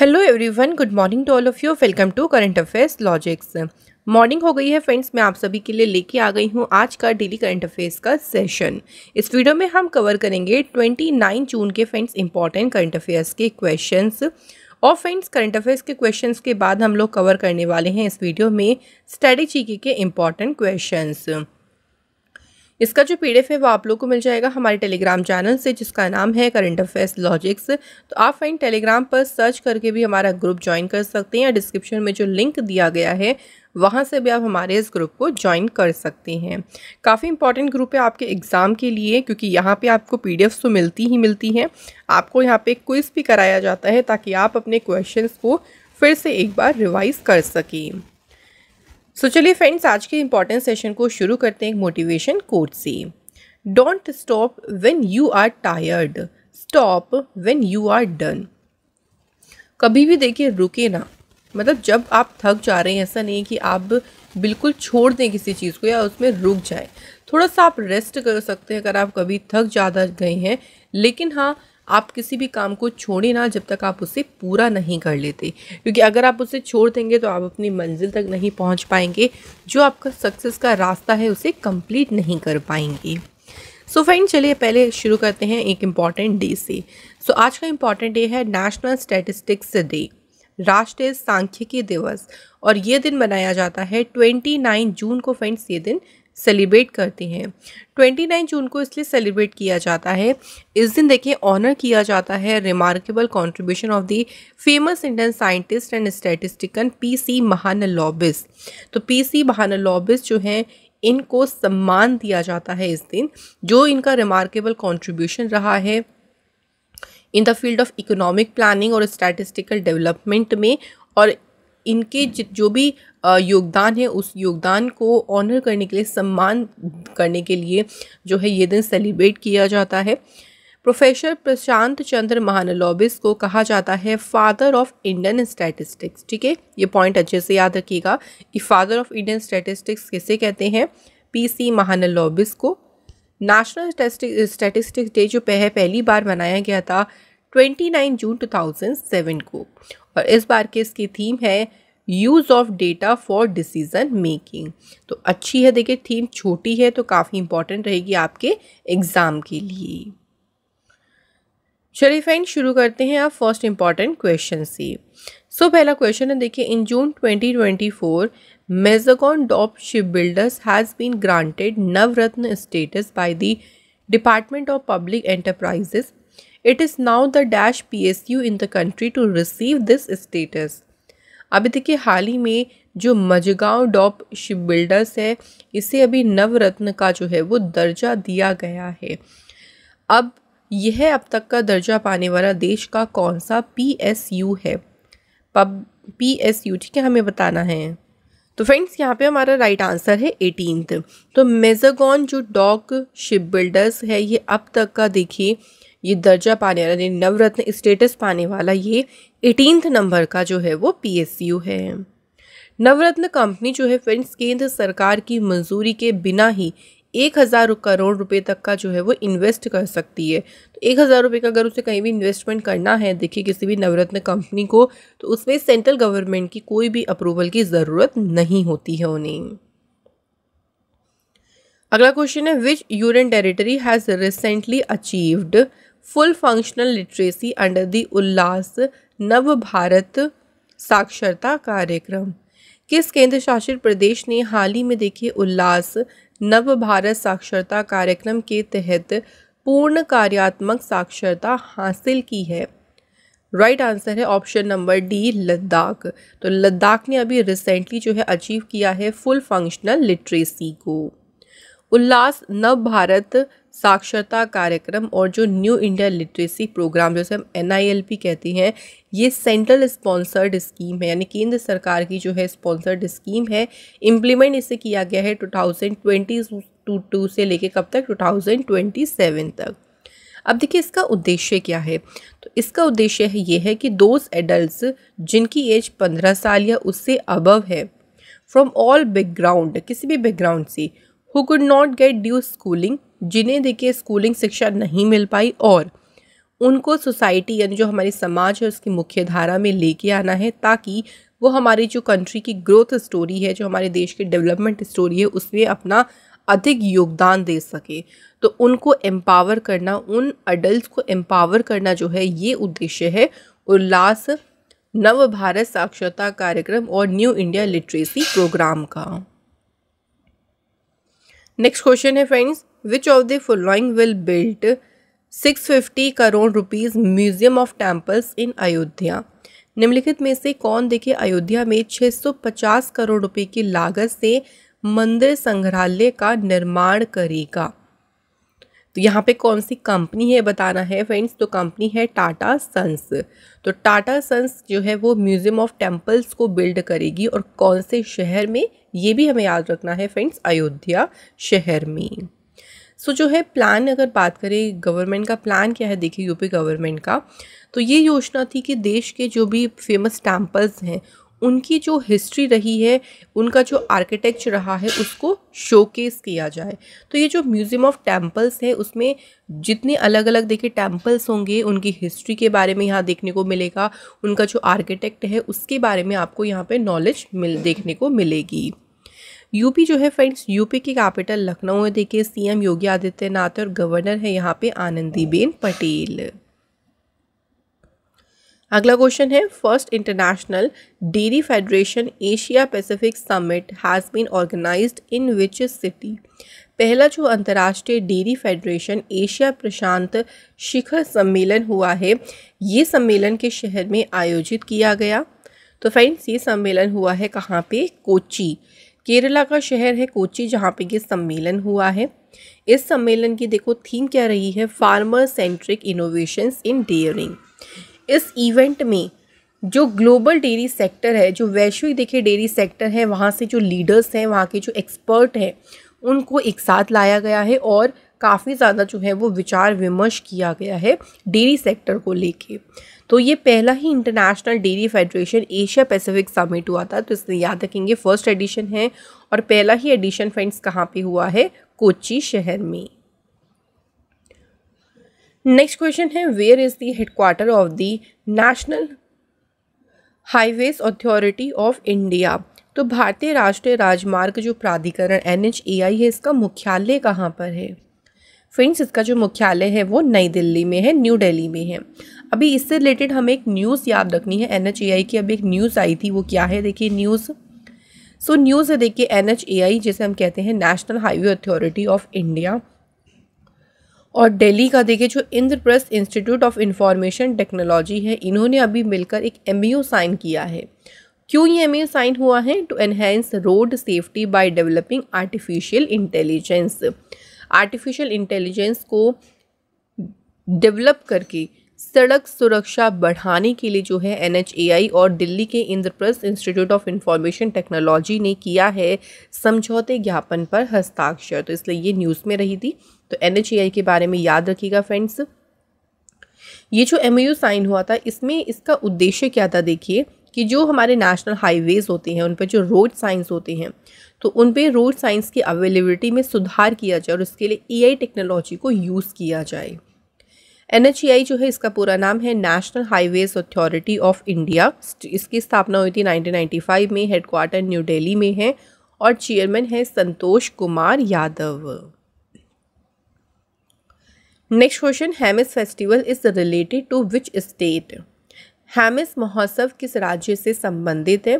hello everyone good morning to all of you welcome to current affairs logics morning हो गई है friends मैं आप सभी के लिए लेके आ गई हूँ आज का डेली करंट अफेयर्स का सेशन इस वीडियो में हम कवर करेंगे 29 जून के फ्रेंड्स इंपॉर्टेंट करंट अफेयर्स के क्वेश्चंस और फ्रेंड्स करंट अफेयर्स के क्वेश्चन के बाद हम लोग कवर करने वाले हैं इस वीडियो में स्टडी के इम्पॉर्टेंट क्वेश्चन इसका जो पी है वो आप लोग को मिल जाएगा हमारे टेलीग्राम चैनल से जिसका नाम है करंट अफेयर्स लॉजिक्स तो आप फाइन टेलीग्राम पर सर्च करके भी हमारा ग्रुप ज्वाइन कर सकते हैं या डिस्क्रिप्शन में जो लिंक दिया गया है वहाँ से भी आप हमारे इस ग्रुप को ज्वाइन कर सकते हैं काफ़ी इंपॉर्टेंट ग्रुप है आपके एग्ज़ाम के लिए क्योंकि यहाँ पे आपको पीडीएफ्स तो मिलती ही मिलती हैं आपको यहाँ पे क्विज़ भी कराया जाता है ताकि आप अपने क्वेश्चंस को फिर से एक बार रिवाइज़ कर सकें सो so, चलिए फ्रेंड्स आज के इम्पॉर्टेंट सेशन को शुरू करते हैं एक मोटिवेशन कोर्ट से don't stop when you are tired stop when you are done कभी भी देखिए रुके ना मतलब जब आप थक जा रहे हैं ऐसा नहीं कि आप बिल्कुल छोड़ दें किसी चीज़ को या उसमें रुक जाएं थोड़ा सा आप रेस्ट कर सकते हैं अगर आप कभी थक ज़्यादा गए हैं लेकिन हाँ आप किसी भी काम को छोड़े ना जब तक आप उसे पूरा नहीं कर लेते क्योंकि अगर आप उसे छोड़ देंगे तो आप अपनी मंजिल तक नहीं पहुंच पाएंगे जो आपका सक्सेस का रास्ता है उसे कंप्लीट नहीं कर पाएंगे सो so फाइन चलिए पहले शुरू करते हैं एक इम्पॉर्टेंट डे से सो so, आज का इम्पॉर्टेंट डे है नेशनल स्टेटिस्टिक्स डे राष्ट्रीय सांख्यिकी दिवस और ये दिन मनाया जाता है 29 जून को फ्रेंड्स ये दिन सेलिब्रेट करते हैं 29 जून को इसलिए सेलिब्रेट किया जाता है इस दिन देखिए ऑनर किया जाता है remarkable contribution of the famous Indian scientist and statistician P C Mahalanobis तो पी सी महानलॉबिस जो हैं इनको सम्मान दिया जाता है इस दिन जो इनका रिमार्केबल कॉन्ट्रीब्यूशन रहा है in the field of economic planning और स्टैटिस्टिकल डेवलपमेंट में और इनके जो भी योगदान है उस योगदान को ऑनर करने के लिए सम्मान करने के लिए जो है ये दिन सेलिब्रेट किया जाता है प्रोफेसर प्रशांत चंद्र महानलोबिस को कहा जाता है फादर ऑफ इंडियन स्टैटिस्टिक्स ठीक है ये पॉइंट अच्छे से याद रखिएगा कि फादर ऑफ इंडियन स्टैटिस्टिक्स किसे कहते हैं पीसी महानलोबिस को नेशनल स्टैटिस्टिक्स डे जो पह, पहली बार मनाया गया था 29 जून 2007 को और इस बार के इसकी थीम है use of data for decision making तो अच्छी है देखिए थीम छोटी है तो काफ़ी इंपॉर्टेंट रहेगी आपके एग्ज़ाम के लिए चलिए फ्रेंड शुरू करते हैं आप फर्स्ट इम्पॉर्टेंट क्वेश्चन से सो so, पहला क्वेश्चन है देखिए in June 2024 Mazagon dock ship builders has been granted Navratna status by the department of public enterprises it is now the dash P S U in the country to receive this status अभी देखिए हाल ही में जो Mazagaon डॉप ship builders है इसे अभी नवरत्न का जो है वो दर्जा दिया गया है अब यह अब तक का दर्जा पाने वाला देश का कौन सा पी एस यू है पब पी एस यू ठीक है हमें बताना है तो फ्रेंड्स यहाँ पे हमारा राइट आंसर है एटीनथ तो मेजागॉन जो डॉक शिप बिल्डर्स है ये अब तक का देखिए ये दर्जा पाने वाला यानी नवरत्न स्टेटस पाने वाला ये एटीनथ नंबर का जो है वो पीएसयू है नवरत्न कंपनी जो है फ्रेंड्स केंद्र सरकार की मंजूरी के बिना ही एक हज़ार करोड़ रुपए तक का जो है वो इन्वेस्ट कर सकती है तो एक हज़ार रुपये का अगर उसे कहीं भी इन्वेस्टमेंट करना है देखिए किसी भी नवरत्न कंपनी को तो उसमें सेंट्रल गवर्नमेंट की कोई भी अप्रूवल की ज़रूरत नहीं होती है उन्हें अगला क्वेश्चन है which union territory has recently achieved full functional literacy under the Ullas Nav Bharat साक्षरता कार्यक्रम किस केंद्र शासित प्रदेश ने हाल ही में देखिए उल्लास नव भारत साक्षरता कार्यक्रम के तहत पूर्ण कार्यात्मक साक्षरता हासिल की है राइट right आंसर है ऑप्शन नंबर डी लद्दाख तो लद्दाख ने अभी रिसेंटली जो है अचीव किया है फुल फंक्शनल लिटरेसी को उल्लास नव भारत साक्षरता कार्यक्रम और जो न्यू इंडिया लिटरेसी प्रोग्राम जैसे हम एन कहते हैं ये सेंट्रल स्पॉन्सर्ड स्कीम है यानी केंद्र सरकार की जो है स्पॉन्सर्ड स्कीम है इम्प्लीमेंट इसे किया गया है टू थाउजेंड ट्वेंटी टू टू से लेके कब तक टू थाउजेंड ट्वेंटी सेवन तक अब देखिए इसका उद्देश्य क्या है तो इसका उद्देश्य है ये है कि दोज एडल्ट जिनकी एज पंद्रह साल या उससे अबव है फ्रॉम ऑल बैकग्राउंड किसी भी बैकग्राउंड से who could not get due schooling जिन्हें देखिए स्कूलिंग शिक्षा नहीं मिल पाई और उनको सोसाइटी यानी जो हमारी समाज है उसकी मुख्य धारा में लेके आना है ताकि वो हमारी जो कंट्री की ग्रोथ स्टोरी है जो हमारे देश की डेवलपमेंट स्टोरी है उसमें अपना अधिक योगदान दे सके तो उनको एम्पावर करना उन अडल्ट को एम्पावर करना जो है ये उद्देश्य है उल्लास नव भारत साक्षरता कार्यक्रम और न्यू इंडिया लिटरेसी प्रोग्राम का नेक्स्ट क्वेश्चन है friends which of the following will built 650 crore rupees museum of temples in Ayodhya निम्नलिखित में से कौन देखिए अयोध्या में 650 करोड़ रुपए की लागत से मंदिर संग्रहालय का निर्माण करेगा तो यहाँ पे कौन सी कंपनी है बताना है फ्रेंड्स तो कंपनी है टाटा सन्स तो टाटा सन्स जो है वो म्यूज़ियम ऑफ टेम्पल्स को बिल्ड करेगी और कौन से शहर में ये भी हमें याद रखना है फ्रेंड्स अयोध्या शहर में सो जो है प्लान अगर बात करें गवर्नमेंट का प्लान क्या है देखिए यूपी गवर्नमेंट का तो ये योजना थी कि देश के जो भी फेमस टेम्पल्स हैं उनकी जो हिस्ट्री रही है उनका जो आर्किटेक्चर रहा है उसको शोकेस किया जाए तो ये जो म्यूज़ियम ऑफ टेम्पल्स है उसमें जितने अलग अलग देखिए टेम्पल्स होंगे उनकी हिस्ट्री के बारे में यहाँ देखने को मिलेगा उनका जो आर्किटेक्ट है उसके बारे में आपको यहाँ पे नॉलेज मिल देखने को मिलेगी यूपी जो है फ्रेंड्स यूपी की कैपिटल लखनऊ है देखिए सीएम योगी आदित्यनाथ और गवर्नर है यहाँ पे आनंदीबेन पटेल अगला क्वेश्चन है first international dairy federation Asia Pacific summit has been organised in which city पहला जो अंतर्राष्ट्रीय डेयरी फेडरेशन एशिया प्रशांत शिखर सम्मेलन हुआ है ये सम्मेलन के शहर में आयोजित किया गया तो फ्रेंड्स ये सम्मेलन हुआ है कहाँ पे कोची केरला का शहर है कोची जहाँ पे ये सम्मेलन हुआ है इस सम्मेलन की देखो थीम क्या रही है farmer centric innovations in dairying इस इवेंट में जो ग्लोबल डेयरी सेक्टर है जो वैश्विक देखिए डेयरी सेक्टर है वहाँ से जो लीडर्स हैं वहाँ के जो एक्सपर्ट हैं उनको एक साथ लाया गया है और काफ़ी ज़्यादा जो है वो विचार विमर्श किया गया है डेयरी सेक्टर को लेके तो ये पहला ही international dairy federation Asia Pacific summit हुआ था तो इसलिए याद रखेंगे फर्स्ट एडिशन है और पहला ही एडिशन फ्रेंड्स कहाँ पे हुआ है कोची शहर में नेक्स्ट क्वेश्चन है where is the headquarter of the national highways authority of India तो भारतीय राष्ट्रीय राजमार्ग जो प्राधिकरण एन है इसका मुख्यालय कहाँ पर है फ्रेंड्स इसका जो मुख्यालय है वो नई दिल्ली में है न्यू दिल्ली में है अभी इससे रिलेटेड हमें एक न्यूज़ याद रखनी है एन की अभी एक न्यूज़ आई थी वो क्या है देखिए न्यूज़ सो so, न्यूज़ है देखिए एन जिसे हम कहते हैं national highway authority of India और दिल्ली का देखिए जो Indraprastha institute of information technology है इन्होंने अभी मिलकर एक एम e साइन किया है क्यों ये एम e साइन हुआ है to enhance road safety by developing artificial intelligence artificial intelligence को डेवलप करके सड़क सुरक्षा बढ़ाने के लिए जो है एन और दिल्ली के Indraprastha institute of information technology ने किया है समझौते ज्ञापन पर हस्ताक्षर तो इसलिए ये न्यूज़ में रही थी तो एन के बारे में याद रखिएगा फ्रेंड्स ये जो एम साइन हुआ था इसमें इसका उद्देश्य क्या था देखिए कि जो हमारे नेशनल हाईवेज़ होते हैं उन पर जो रोड साइंस होते हैं तो उन पर रोड साइंस की अवेलेबिलिटी में सुधार किया जाए और उसके लिए एआई टेक्नोलॉजी को यूज़ किया जाए एन जो है इसका पूरा नाम है national highways authority of India इसकी स्थापना हुई थी 1995 में हेडक्वार्टर न्यू दिल्ली में है और चेयरमैन है Santosh Kumar Yadav next question Hemis festival is related to which state Hemis महोत्सव किस राज्य से संबंधित है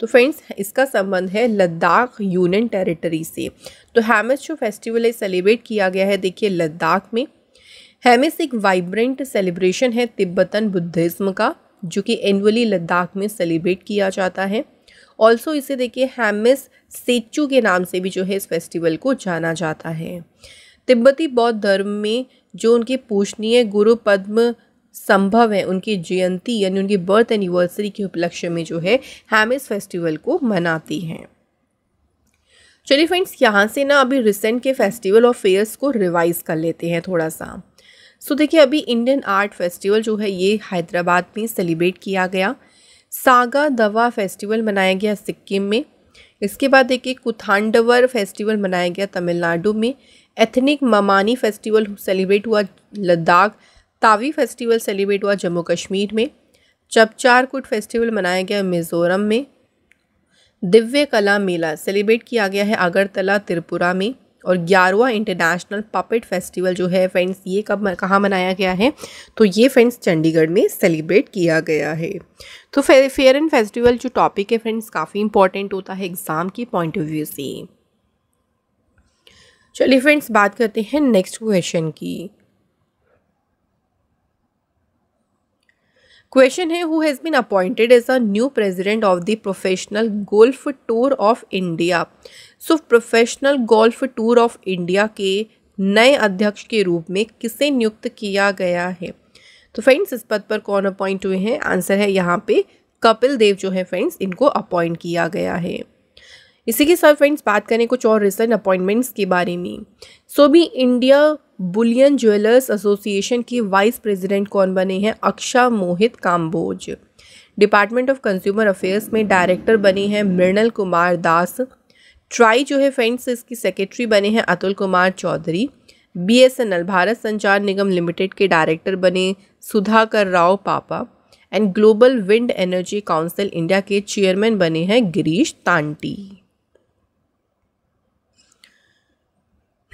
तो फ्रेंड्स इसका संबंध है लद्दाख यूनियन टेरिटरी से तो हैमिस जो फेस्टिवल है सेलिब्रेट किया गया है देखिए लद्दाख में हेमिस एक वाइब्रेंट सेलिब्रेशन है तिब्बतन बुद्धिज़्म का जो कि एनुअली लद्दाख में सेलिब्रेट किया जाता है ऑल्सो इसे देखिए हेमिस सेचू के नाम से भी जो है इस फेस्टिवल को जाना जाता है तिब्बती बौद्ध धर्म में जो उनके पूजनीय गुरु पद्म संभव है उनकी जयंती यानी उनकी बर्थ एनिवर्सरी के उपलक्ष्य में जो है हैमिस फेस्टिवल को मनाती हैं चलिए फ्रेंड्स यहाँ से ना अभी रिसेंट के फेस्टिवल ऑफ फेयर्स को रिवाइज कर लेते हैं थोड़ा सा सो देखिए अभी इंडियन आर्ट फेस्टिवल जो है ये हैदराबाद में सेलिब्रेट किया गया सागा दवा फेस्टिवल मनाया गया सिक्किम में इसके बाद देखिए कुथांडवर फेस्टिवल मनाया गया तमिलनाडु में एथनिक ममानी फेस्टिवल सेलिब्रेट हुआ लद्दाख तावी फेस्टिवल सेलिब्रेट हुआ जम्मू कश्मीर में चपचारकुट फेस्टिवल मनाया गया मिज़ोरम में दिव्य कला मेला सेलिब्रेट किया गया है अगरतला त्रिपुरा में और ग्यारहवा इंटरनेशनल पपेट फेस्टिवल जो है फ्रेंड्स ये कब कहाँ मनाया गया है तो ये फ्रेंड्स चंडीगढ़ में सेलिब्रेट किया गया है तो फे, फेयर एंड फेस्टिवल जो टॉपिक है फ्रेंड्स काफ़ी इंपॉर्टेंट होता है एग्ज़ाम की पॉइंट ऑफ व्यू से चलिए फ्रेंड्स बात करते हैं नेक्स्ट क्वेश्चन की क्वेश्चन है who has been appointed as a new president of the professional golf tour of India so professional golf tour of India के नए अध्यक्ष के रूप में किसे नियुक्त किया गया है तो फ्रेंड्स इस पद पर कौन अपॉइंट हुए हैं आंसर है यहाँ पे कपिल देव जो है फ्रेंड्स इनको अपॉइंट किया गया है इसी के साथ फ्रेंड्स बात करें कुछ और रिसेंट अपॉइंटमेंट्स के बारे में सो भी इंडिया बुलियन ज्वेलर्स एसोसिएशन के वाइस प्रेसिडेंट कौन बने हैं Aksha Mohit Kamboj department of consumer affairs में डायरेक्टर बने हैं मृणल कुमार दास ट्राई जो है फ्रेंड्स इसकी सेक्रेटरी बने हैं अतुल कुमार चौधरी बीएसएनएल भारत संचार निगम लिमिटेड के डायरेक्टर बने Sudhakar Rao Papa and global wind energy council India के चेयरमैन बने हैं गिरीश तांटी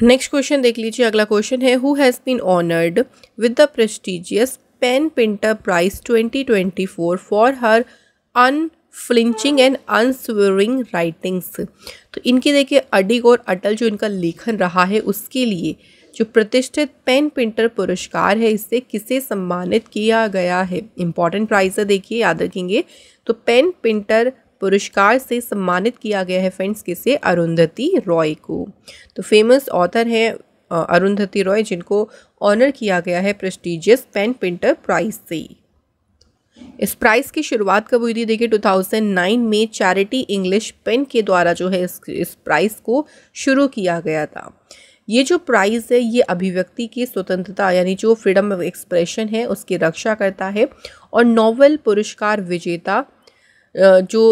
नेक्स्ट क्वेश्चन देख लीजिए अगला क्वेश्चन है who has been honoured with the prestigious PEN Pinter prize 2024 for her unflinching and unswerving writings तो इनके देखिए अडिग और अटल जो इनका लेखन रहा है उसके लिए जो प्रतिष्ठित पेन पेंटर पुरस्कार है इससे किसे सम्मानित किया गया है इम्पॉर्टेंट प्राइज देखिए याद रखेंगे तो पेन पेंटर पुरस्कार से सम्मानित किया गया है फ्रेंड्स किसे अरुंधति रॉय को तो फेमस ऑथर हैं अरुंधति रॉय जिनको ऑनर किया गया है प्रेस्टिजियस पेन पेंटर प्राइज से इस प्राइस की शुरुआत कब हुई थी देखिए 2009 में चैरिटी इंग्लिश पेन के द्वारा जो है इस इस प्राइस को शुरू किया गया था ये जो प्राइज़ है ये अभिव्यक्ति की स्वतंत्रता यानी जो फ्रीडम ऑफ एक्सप्रेशन है उसकी रक्षा करता है और नोवेल पुरस्कार विजेता जो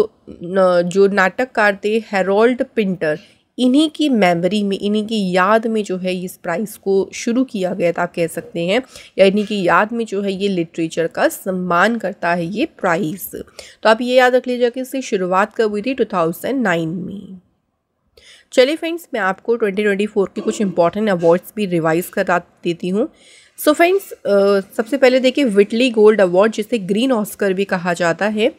जो नाटककार थे हेरोल्ड पिंटर इन्हीं की मेमोरी में इन्हीं की याद में जो है इस प्राइस को शुरू किया गया था कह सकते हैं या इन्हीं की याद में जो है ये लिटरेचर का सम्मान करता है ये प्राइस तो आप ये याद रख लीजिएगा कि इसकी शुरुआत कब हुई थी टू में चलिए फ्रेंड्स मैं आपको 2024 के कुछ इंपॉर्टेंट अवार्ड्स भी रिवाइज़ करा देती हूँ सो फ्रेंड्स सबसे पहले देखिए विटली गोल्ड अवार्ड जिसे ग्रीन ऑस्कर भी कहा जाता है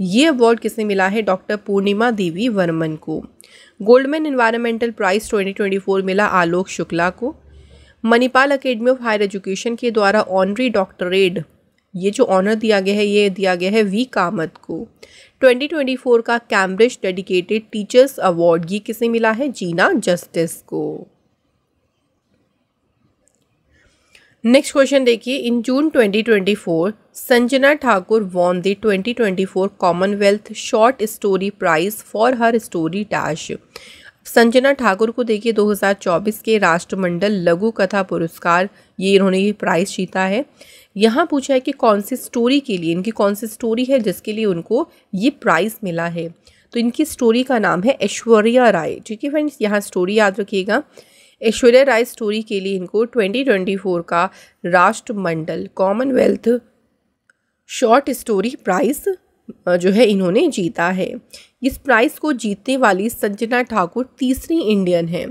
ये अवार्ड किसे मिला है डॉक्टर पूर्णिमा देवी वर्मन को गोल्डमैन इन्वायरमेंटल प्राइज़ 2024 मिला आलोक शुक्ला को Manipal academy of higher education के द्वारा ऑनरी डॉक्टरेट ये जो ऑनर दिया गया है ये दिया गया है वी कामत को 2024 का कैम्ब्रिज डेडिकेटेड टीचर्स अवार्ड ये किसे मिला है जीना जस्टिस को नेक्स्ट क्वेश्चन देखिए in June 2024 Sanjana Thakur won the 2024 Commonwealth short story prize for her story dash Sanjana Thakur को देखिए 2024 के राष्ट्रमंडल लघु कथा पुरस्कार ये इन्होंने ये प्राइज़ जीता है यहाँ पूछा है कि कौन सी स्टोरी के लिए इनकी कौन सी स्टोरी है जिसके लिए उनको ये प्राइज़ मिला है तो इनकी स्टोरी का नाम है ऐश्वर्या राय ठीक है फ्रेंड्स यहाँ स्टोरी याद रखिएगा ऐश्वर्या राय स्टोरी के लिए इनको 2024 का राष्ट्रमंडल कॉमनवेल्थ शॉर्ट स्टोरी प्राइज़ जो है इन्होंने जीता है इस प्राइज़ को जीतने वाली संजना ठाकुर तीसरी इंडियन है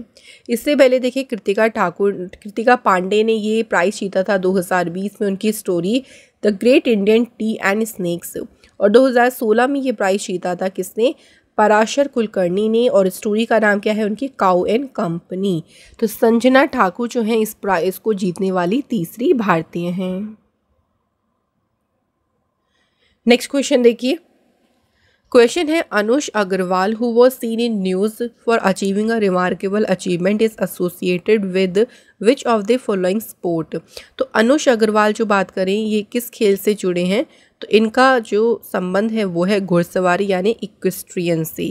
इससे पहले देखिए कृतिका ठाकुर कृतिका पांडे ने ये प्राइज़ जीता था 2020 में उनकी story the great Indian tea and snacks और 2016 में ये प्राइज़ जीता था किसने पराशर कुलकर्णी ने और स्टोरी का नाम क्या है उनकी काउ एंड कंपनी तो संजना ठाकुर जो हैं इस प्राइज़ को जीतने वाली तीसरी भारतीय हैं नेक्स्ट क्वेश्चन देखिए क्वेश्चन है Anush Agrawal who was seen in news for achieving a remarkable achievement is associated with which of the following sport तो अनुष अग्रवाल जो बात करें ये किस खेल से जुड़े हैं तो इनका जो संबंध है वो है घुड़सवारी यानी इक्विस्ट्रियन से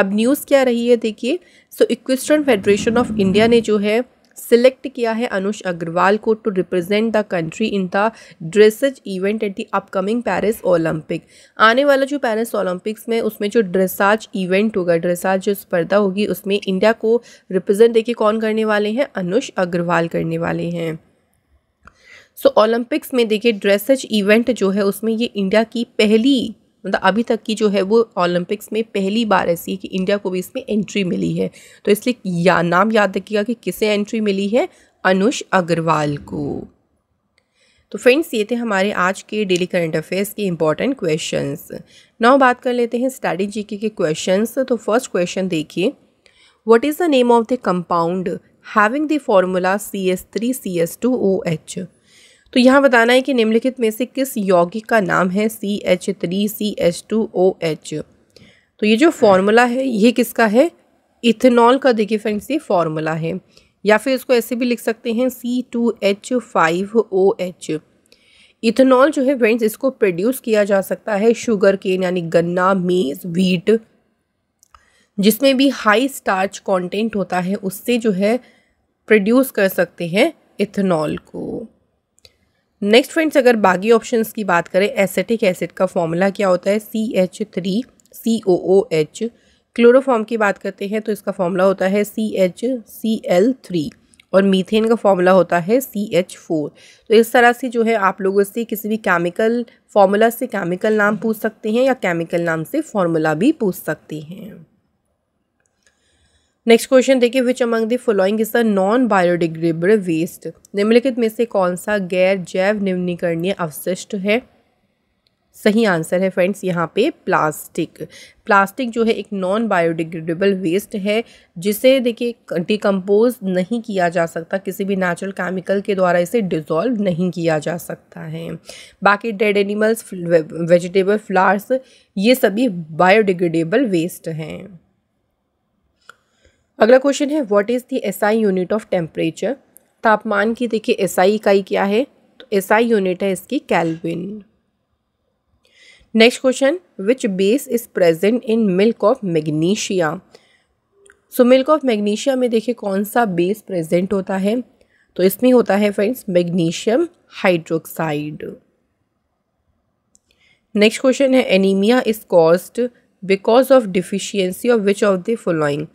अब न्यूज़ क्या रही है देखिए so equestrian federation of India ने जो है सिलेक्ट किया है अनुष अग्रवाल को to represent the country in the dressage event at the upcoming Paris Olympic आने वाला जो पेरिस ओलंपिक्स में उसमें जो ड्रेसाज इवेंट होगा ड्रेसाज जो स्पर्धा होगी उसमें इंडिया को रिप्रेजेंट देखिए कौन करने वाले हैं अनुष अग्रवाल करने वाले हैं सो so, ओलंपिक्स में देखिए ड्रेसेज इवेंट जो है उसमें ये इंडिया की पहली मतलब अभी तक की जो है वो ओलंपिक्स में पहली बार ऐसी है कि इंडिया को भी इसमें एंट्री मिली है तो इसलिए या नाम याद रखिएगा कि किसे एंट्री मिली है अनुष अग्रवाल को तो फ्रेंड्स ये थे हमारे आज के डेली करंट अफेयर्स के इंपॉर्टेंट क्वेश्चंस नाउ बात कर लेते हैं स्टडी जीके के क्वेश्चंस तो फर्स्ट क्वेश्चन देखिए what is the name of the compound having the formula C S three C S two O H तो यहाँ बताना है कि निम्नलिखित में से किस यौगिक का नाम है C H three C H two O H तो ये जो फॉर्मूला है ये किसका है इथेनॉल का देखिए फ्रेंड्स ये फॉर्मूला है या फिर इसको ऐसे भी लिख सकते हैं C two H five O H ethanol जो है फ्रेंड्स इसको प्रोड्यूस किया जा सकता है शुगर केन यानी गन्ना मेज व्हीट जिसमें भी हाई स्टार्च कंटेंट होता है उससे जो है प्रोड्यूस कर सकते हैं इथेनॉल को नेक्स्ट फ्रेंड्स अगर बाकी ऑप्शंस की बात करें एसेटिक एसिड का फॉर्मूला क्या होता है C H three C O O H chloroform की बात करते हैं तो इसका फॉर्मूला होता है C H C L three और मीथेन का फॉर्मूला होता है सी एच फोर तो इस तरह से जो है आप लोगों से किसी भी केमिकल फॉर्मूला से केमिकल नाम पूछ सकते हैं या केमिकल नाम से फॉर्मूला भी पूछ सकते हैं नेक्स्ट क्वेश्चन देखिए which among the following is the non biodegradable waste निम्नलिखित में से कौन सा गैर जैव निम्नीकरणीय अवशिष्ट है सही आंसर है फ्रेंड्स यहाँ पे प्लास्टिक प्लास्टिक जो है एक नॉन बायोडिग्रेडेबल वेस्ट है जिसे देखिए डिकम्पोज नहीं किया जा सकता किसी भी नेचुरल केमिकल के द्वारा इसे डिज़ोल्व नहीं किया जा सकता है बाकी डेड एनिमल्स वेजिटेबल फ्लावर्स ये सभी बायोडिग्रेडेबल वेस्ट हैं अगला क्वेश्चन है what is the S I unit of temperature तापमान की देखिए एस आई इकाई क्या है तो एस आई यूनिट है इसकी kelvin next question which base is present in milk of magnesia so milk of magnesia में देखिए कौन सा बेस प्रेजेंट होता है तो इसमें होता है friends magnesium hydroxide next question है anaemia is caused because of deficiency of which of the following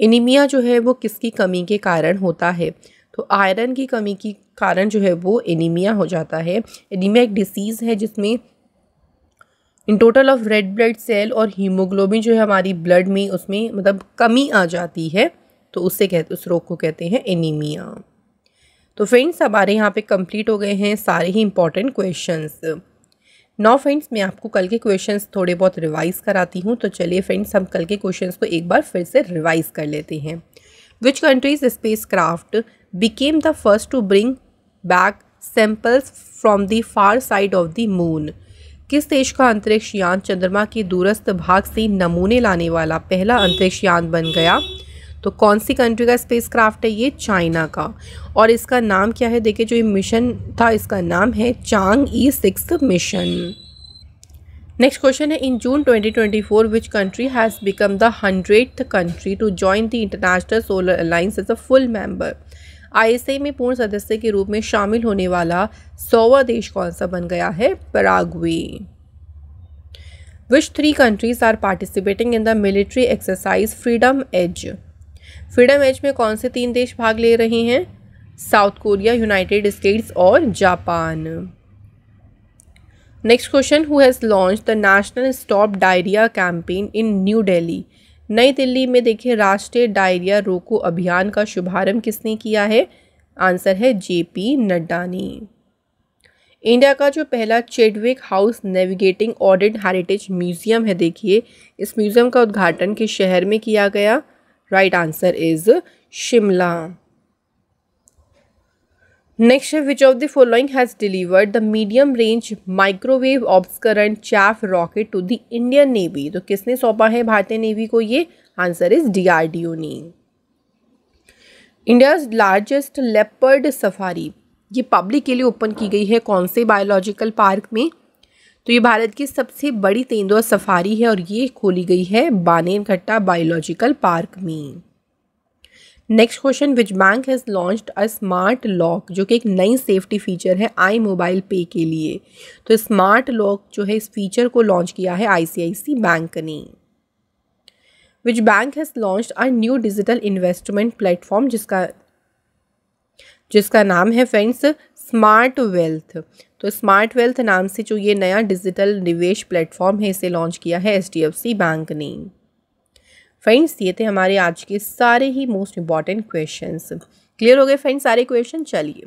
anaemia जो है वो किसकी कमी के कारण होता है तो आयरन की कमी की कारण जो है वो एनीमिया हो जाता है एनीमिया एक डिसीज़ है जिसमें इन total of red blood cell और हीमोग्लोबिन जो है हमारी ब्लड में उसमें मतलब कमी आ जाती है तो उससे कहते उस रोग को कहते हैं एनीमिया तो फ्रेंड्स हमारे यहाँ पे कंप्लीट हो गए हैं सारे ही इंपॉर्टेंट क्वेश्चंस नौ फ्रेंड्स मैं आपको कल के क्वेश्चंस थोड़े बहुत रिवाइज कराती हूँ तो चलिए फ्रेंड्स हम कल के क्वेश्चंस को एक बार फिर से रिवाइज कर लेते हैं which countries spacecraft became the first to bring back samples from the far side of the moon किस देश का अंतरिक्ष यान चंद्रमा के दूरस्थ भाग से नमूने लाने वाला पहला अंतरिक्ष यान बन गया तो कौन सी कंट्री का स्पेस क्राफ्ट है ये चाइना का और इसका नाम क्या है देखिए जो ये मिशन था इसका नाम है Chang'e six mission next question है in June 2024 which country has become the hundred country to join the international solar alliance as a full member आई में पूर्ण सदस्य के रूप में शामिल होने वाला सौवा देश कौन सा बन गया है Paraguay which three countries are participating in the military exercise freedom edge freedom edge में कौन से तीन देश भाग ले रहे हैं साउथ कोरिया यूनाइटेड स्टेट्स और Japan next question who has launch the national stop diarrhoea campaign in New Delhi नई दिल्ली में देखिए राष्ट्रीय डायरिया रोको अभियान का शुभारंभ किसने किया है आंसर है जे पी नड्डा ने इंडिया का जो पहला Chadwick house navigating audit heritage museum है देखिए इस म्यूज़ियम का उद्घाटन किस शहर में किया गया right answer is Shimla next है which of the following has delivered the medium range microwave obscurant chaff rocket to the Indian navy तो किसने सौंपा है भारतीय नेवी को ये आंसर इज डीआरडीओ ने इंडिया लार्जेस्ट लेपर्ड सफारी ये पब्लिक के लिए ओपन की गई है कौन से बायोलॉजिकल पार्क में तो ये भारत की सबसे बड़ी तेंदुआ सफारी है और ये खोली गई है बानेरघट्टा बायोलॉजिकल पार्क में next question which bank has launch a smart lock जो कि एक नई सेफ्टी फीचर है आई मोबाइल पे के लिए तो स्मार्ट लॉक जो है इस फीचर को लॉन्च किया है आईसीआईसी बैंक ने which bank has launch a new digital investment platform जिसका जिसका नाम है फ्रेंड्स स्मार्ट वेल्थ तो स्मार्ट वेल्थ नाम से जो ये नया डिजिटल निवेश प्लेटफॉर्म है इसे लॉन्च किया है एच बैंक ने फ्रेंड्स ये थे हमारे आज के सारे ही मोस्ट इम्पॉर्टेंट क्वेश्चंस क्लियर हो गए फ्रेंड्स सारे क्वेश्चन चलिए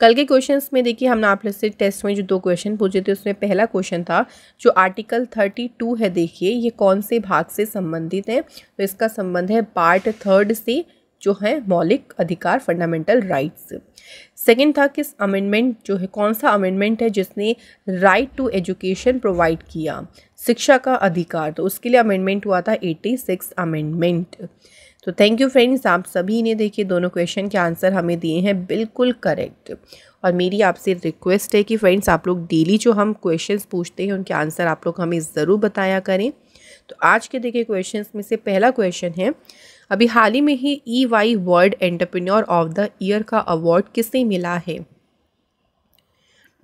कल के क्वेश्चंस में देखिए हमने आप लोग से टेस्ट में जो दो क्वेश्चन पूछे थे उसमें पहला क्वेश्चन था जो आर्टिकल थर्टी टू है देखिए ये कौन से भाग से संबंधित है तो इसका संबंध है पार्ट थर्ड से जो है मौलिक अधिकार फंडामेंटल राइट्स सेकंड था किस अमेंडमेंट जो है कौन सा अमेंडमेंट है जिसने राइट टू एजुकेशन प्रोवाइड किया शिक्षा का अधिकार तो उसके लिए अमेंडमेंट हुआ था एटी सिक्स अमेंडमेंट तो थैंक यू फ्रेंड्स आप सभी ने देखिए दोनों क्वेश्चन के आंसर हमें दिए हैं बिल्कुल करेक्ट और मेरी आपसे रिक्वेस्ट है कि फ्रेंड्स आप लोग डेली जो हम क्वेश्चंस पूछते हैं उनके आंसर आप लोग हमें ज़रूर बताया करें तो आज के देखे क्वेश्चंस में से पहला क्वेश्चन है अभी हाल ही में ही E Y world entrepreneur of the year का अवार्ड किसने मिला है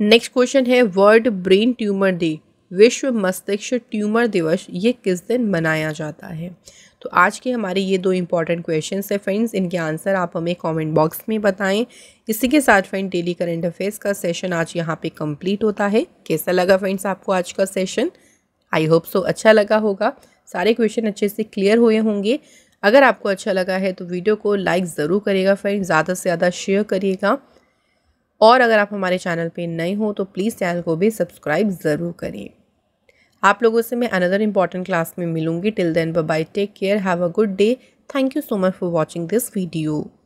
नेक्स्ट क्वेश्चन है वर्ल्ड ब्रेन ट्यूमर डे विश्व मस्तिष्क ट्यूमर दिवस ये किस दिन मनाया जाता है तो आज के हमारे ये दो इंपॉर्टेंट क्वेश्चन है फ्रेंड्स इनके आंसर आप हमें कमेंट बॉक्स में बताएं इसी के साथ फ्रेंड डेली करंट अफेयर्स का सेशन आज यहाँ पे कंप्लीट होता है कैसा लगा फ्रेंड्स आपको आज का सेशन आई होप सो अच्छा लगा होगा सारे क्वेश्चन अच्छे से क्लियर हुए होंगे अगर आपको अच्छा लगा है तो वीडियो को लाइक ज़रूर करिएगा फ्रेंड ज़्यादा से ज़्यादा शेयर करिएगा और अगर आप हमारे चैनल पे नए हो तो प्लीज़ चैनल को भी सब्सक्राइब ज़रूर करिए आप लोगों से मैं अनदर इम्पॉर्टेंट क्लास में मिलूंगी till then bye take care have a good day thank you so much for watching this video